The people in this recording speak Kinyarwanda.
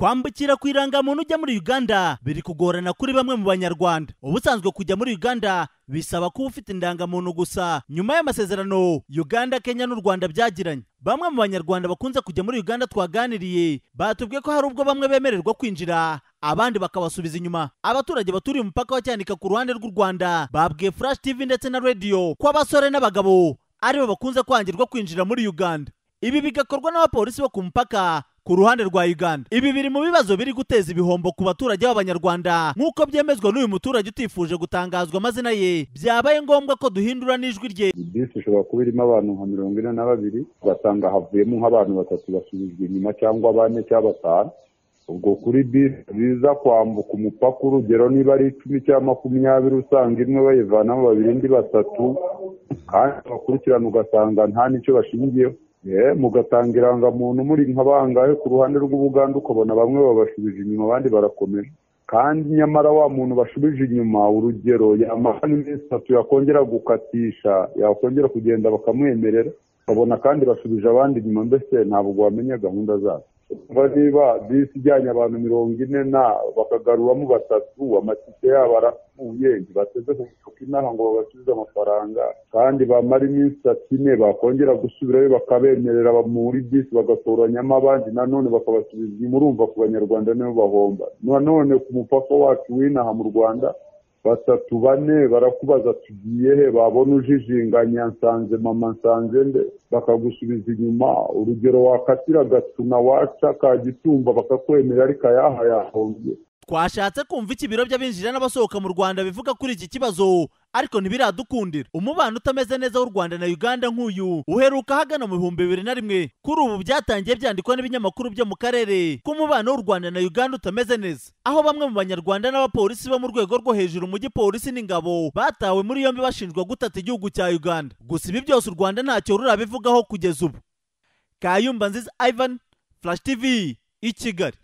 kwambukira ku irangamuntu ujya muri uganda biri kugorana kuri bamwe mu banyarwanda ubusanzwe kujya muri uganda bisaba kuba ufite indangamuntu gusa nyuma y'amasezerano uganda kenya n'u rwanda byagiranye bamwe mu banyarwanda bakunze kujya muri uganda twaganiriye batubwiye ko hari ubwo bamwe bemererwa kwinjira abandi bakabasubiza inyuma abaturage baturiye umupaka wa cyanika ku ruhande rw'u rwanda babwiye flash tv ndetse na radiyo ko abasore n'abagabo aribo bakunze kwangirwa kwinjira muri uganda ibi bigakorwa n'abapolisi bo ku mupaka ku ruhande rwa Uganda ibi biri mu bibazo biri guteza ibihombo ku baturage b'abanyarwanda nk'uko byemezwa n'uyu muturage utifuje gutangazwa amazina ye byabaye ngombwa ko duhindura n'ijwi rye bisi ishobora kuba irimo abantu nka mirongo ine na babiri ugasanga havuyemo nk'abantu batatu basubijwe inyuma cyangwa bane cyangwa batanu ubwo kuri bisi biza kwambuka umupaka urugero niba ari icumi cyangwa makumyabiri usanga imwe bayivanamo babiri indi batatu kandi bakurikirana ugasanga nta n'icyo bashingiyeho mugatanga irangamuntu muri nka bangahe ku ruhande rw'ubuganda ukabona bamwe babashubije inyuma abandi barakomeje kandi nyamara wa muntu bashubije inyuma urugero yamara n'iminsi itatu yakongera gukatisha yakongera kugenda bakamwemerera babona kandi basubije abandi inyuma mbese ntabwo wamenya gahunda zabo niba bisi ijyanye abantu mirongo ine na bakagaruramo batatu amatike yabo arapfuye bateze ku isoko inaha ngo babasubize amafaranga kandi bamara iminsi ine bakongera gusubirayo bakabemerera muri bisi bagatoranyamo abandi nanone bakabasubiza murumva ku banyarwanda nibo bahomba nanone ku mupaka wacu w'inaha mu rwanda batatu bane barakubaza tugiye he babona ujijinganya nsanze mama nsanze nde bakagusubiza inyuma urugero wakatira gatuna waca ka gitumba bakakwemera ariko ayaha yahombye twashatse kumva iki biro by'abinjira n'abasohoka mu rwanda bivuga kuri iki kibazo ariko ntibiradukundira umubano utameze neza w'u rwanda na uganda nk'uyu uheruka ahagana mu bihumbi bibiri na rimwe kuri ubu byatangiye byandikwa n'ibinyamakuru byo mu karere ko umubano w'u rwanda na uganda utameze neza aho bamwe mu banyarwanda n'abapolisi bo mu rwego rwo hejuru mu gipolisi n'ingabo batawe muri yombi bashinjwa gutata igihugu cya uganda gusa ibi byose u rwanda ntacyo rurabivugaho kugeza ubu kayumba nziza ivan flash tv i kigali